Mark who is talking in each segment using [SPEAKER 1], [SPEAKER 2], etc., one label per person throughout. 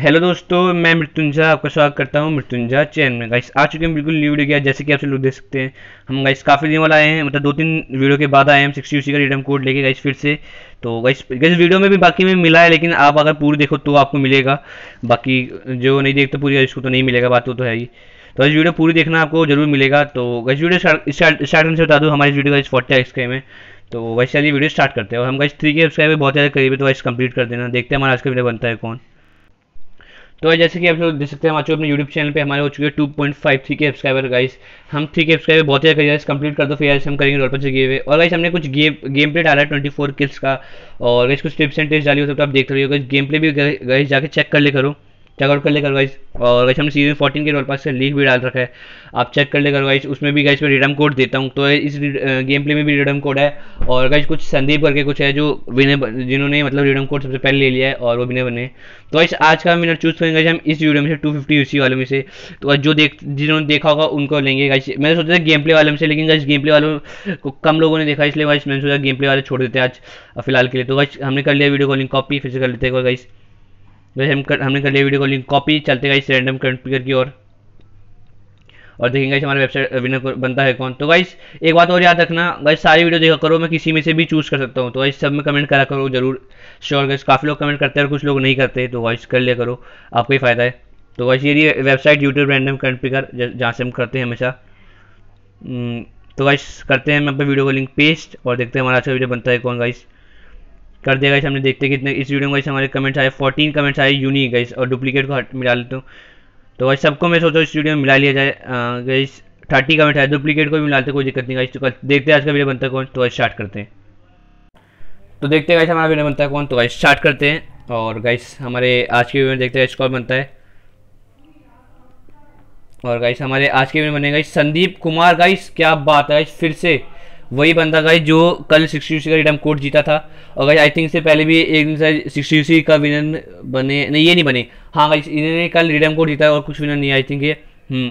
[SPEAKER 1] Hello दोस्तों मैं मृत्युंजय आपका स्वागत करता हूँ मृत्युंजय चैन में गाइस आ चुके हैं बिल्कुल न्यू वीडियो के जैसे कि आप लोग देख सकते हैं हम गाइस काफ़ी दिन वाला आए हैं मतलब दो तीन वीडियो के बाद आए हैं सिक्सटी यूसी का रिटर्न कोड लेके गाइस फिर से तो गाइस गाइस वीडियो में भी बाकी में मिला है लेकिन आप अगर पूरी देखो तो आपको मिलेगा बाकी जो नहीं देखते पूरी इसको तो नहीं मिलेगा बात तो, तो है ही तो इस वीडियो पूरी देखना आपको जरूर मिलेगा तो गाइस वीडियो स्टार्ट करने से बता दूँ हमारी वीडियो गाइस फोर्टी एक्स के में तो वैसे चलिए वीडियो स्टार्ट करते हैं और हम गाइस थ्री के सब्सक्राइबर बहुत ज़्यादा करीब है तो वाइस कंप्लीट कर देना देखते हैं हमारा आज का वीडियो बनता है कौन तो जैसे कि आप लोग देख सकते हैं हमारे अपने यूट्यूब चैनल पे हमारे हो चुके हैं two point five three K subscriber guys हम थ्री के सब्सक्राइबर बहुत ही गाइस कंप्लीट कर दो फिर हम करेंगे रोड पर से गए और गाइस हमने कुछ गेम गेम प्ले डाला है ट्वेंटी फोर किल्स का और गाइस कुछ टिप्स एंड टिप्स डाली हो सकता तो आप देख रहे हो गाइस गेम प्ले भी गाइस जाके चेक कर ले करो चेकआउट कर लेकर वाइज और वैसे हमने सीजन फोर्टीन के रोल पास से लीक भी डाल रखा है आप चेक कर लेकर वाइज उसमें भी गाइज मैं रिडम कोड देता हूँ तो इस गेम प्ले में भी रिडम कोड है और गाइज कुछ संदीप करके कुछ है जो विनर जिन्होंने मतलब रिडम कोड सबसे पहले ले लिया है और वो विनर बने तो वैसे आज का विनर चूज करेंगे हम इस वीडियो में से टू फिफ्टी वालों में से तो जो देख जिन्होंने देखा होगा उनको लेंगे गाइज मैंने सोचा था गेम प्ले वाले में से लेकिन गाइज गेम प्ले वालों को कम लोगों ने देखा इसलिए वाइज मैंने सोचा गेम प्ले वाले छोड़ देते हैं आज फिलहाल के लिए तो गाइज हमने कर लिया वीडियो कॉलिंग कॉपी फिर से कर लेते हैं गाइज वैसे हम कर, हमने कर लिया वीडियो को लिंक कॉपी चलते गाइस रैंडम करंट पिकर की ओर और, देखेंगे गाइस हमारे वेबसाइट विनर बनता है कौन तो गाइस एक बात और याद रखना गाइस सारी वीडियो देखा करो मैं किसी में से भी चूज़ कर सकता हूँ तो गाइस सब में कमेंट करा करो जरूर श्योर गाइस काफ़ी लोग कमेंट करते हैं और कुछ लोग नहीं करते तो वाइस कर लिया करो आपको ही फ़ायदा है तो गाइस ये website YouTube random comment picker जहाँ से हम करते हैं हमेशा तो गाइस करते हैं हम अपने वीडियो को लिंक पेस्ट और देखते हैं हमारा अच्छा वीडियो बनता है कौन गाइस कर दिया गाइस हमने देखते कितने इस वीडियो में हमारे कमेंट्स आए फोर्टीन कमेंट्स आए यूनिक गाइस और डुप्लीकेट को हट मिला लेता हूँ तो गाइस सबको मैं सोचा इस वीडियो में मिला लिया जाए गाइस थर्टी कमेंट आए डुप्लीकेट को भी मिला लेते कोई दिक्कत नहीं गाइस तो देखते हैं आज का वीडियो बनता कौन तो स्टार्ट करते हैं तो देखते हैं गाइस हमारा वीडियो बनता है कौन तो गाइस स्टार्ट करते हैं और गाइस हमारे आज के वीडियो में देखते हैं स्कॉर बनता है और गाइस हमारे आज के वीडियो में बनेगा संदीप कुमार गाइस क्या बात है गाइस फिर से वही बंदा गाइस जो कल सिक्सटी यूसी का रिडम कोड जीता था और गाइस आई थिंक इससे पहले भी एक दिन सिक्सटी यूसी का विनर बने नहीं ये नहीं बने हाँ गाइस इन्होंने कल रिडम कोर्ट जीता और कुछ विनर नहीं आई थिंक ये हम्म।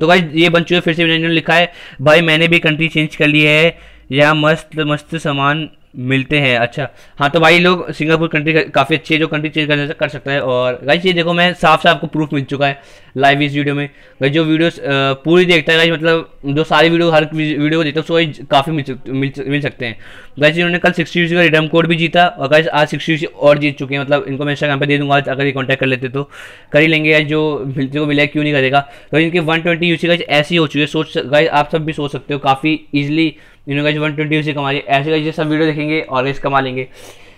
[SPEAKER 1] तो गाइस ये बन चुके फिर से इन्होंने लिखा है भाई मैंने भी कंट्री चेंज कर ली है यहाँ मस्त मस्त सामान मिलते हैं अच्छा हाँ तो भाई लोग सिंगापुर कंट्री काफ़ी अच्छी जो कंट्री चेंज से कर सकता है और गाइस ये देखो मैं साफ साफ आपको प्रूफ मिल चुका है लाइव इस वीडियो में गाइज जो वीडियो पूरी देखता है गाइस मतलब जो सारी वीडियो हर वीडियो को देखता है उसको काफ़ी मिल, मिल मिल सकते हैं गाइस इन्होंने कल सिक्सटी का रिटर्न कोड भी जीता और गाइज आज सिक्सटी और जीत चुके हैं मतलब इनको मैं इंस्टाग्राम पर दे दूँगा अगर ये कॉन्टैक्ट कर लेते तो कर ही लेंगे या जो मिलते को मिला क्यों नहीं करेगा तो इनके वन ट्वेंटी यूसी गाइज ऐसी हो चुकी है सोच गाइस आप सब भी सोच सकते हो काफ़ी ईजिली इन्होंने गाइज वन ट्वेंटी यूसी कमा रही है ऐसे गाइज सब वीडियो देखिए देखेंगे ऑरेंज कमा लेंगे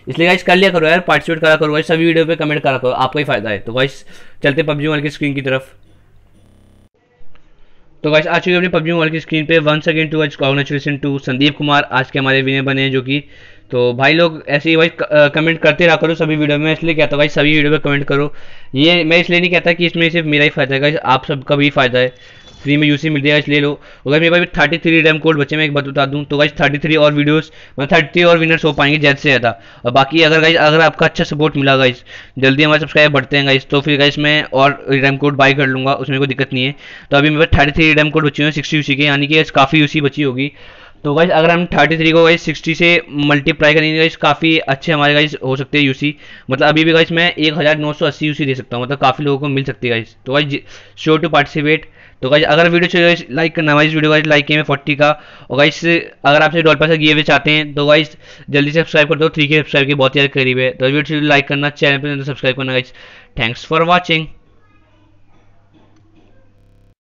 [SPEAKER 1] इसलिए गाइस कर लिया करो यार पार्टिसिपेट करा करो गाइस सभी वीडियो पे कमेंट करा करो आपका ही फायदा है तो गाइस चलते पबजी मोबाइल की स्क्रीन की तरफ तो गाइस आ चुके अपने पबजी मोबाइल की स्क्रीन पे one second to wise congratulation to Sandeep Kumar आज के हमारे विनर बने हैं जो कि तो भाई लोग ऐसे ही भाई कमेंट करते रहा करो सभी वीडियो में इसलिए कहता हूँ भाई सभी वीडियो पे कमेंट करो ये मैं इसलिए नहीं कहता कि इसमें सिर्फ मेरा ही फायदा है गाइस आप सबका भी फायदा है फ्री में यूसी मिल जाएगा ले लो अगर मेरे पास थर्टी थ्री रैम कोड बचे मैं एक बात बता दूँ तो गाइज थर्टी थ्री और वीडियोस मतलब थर्टी थ्री और विनर्स हो पाएंगे जैसे से ज़्यादा और बाकी अगर गाइज अगर आपका अच्छा सपोर्ट मिला गाइज जल्दी हमारे सब्सक्राइब बढ़ते हैं गाइज तो फिर गाइज मैं और रैम कोड बाई कर लूँगा उसमें कोई दिक्कत नहीं है तो अभी मेरे पास थर्टी थ्री रैम कोड बचे हुए हैं सिक्सटी यूसी के यानी कि काफ़ी यूसी बची होगी तो गाइज अगर हम थर्टी थ्री को गाइज सिक्सटी से मल्टीप्लाई करेंगे गाइज काफ़ी अच्छे हमारे गाइज हो सकते हैं यूसी मतलब अभी भी गाइज मैं एक हज़ार नौ सौ अस्सी यूसी दे सकता हूँ मतलब काफ़ी लोगों को मिल सकती है गाइज तो गाइज शो टू पार्टिसिपेट तो गाइज अगर वीडियो चाहिए लाइक करना वाइज वीडियो गाइज लाइक किए मैं फोर्टी का और गाइज अगर आपसे डॉल पैसा गिए हुए चाहते हैं तो गाइज जल्दी सब्सक्राइब कर दो थ्री के सब्सक्राइब की बहुत ही करीब है तो वीडियो लाइक करना चैनल पर सब्सक्राइब करना गाइज थैंक्स फॉर वॉचिंग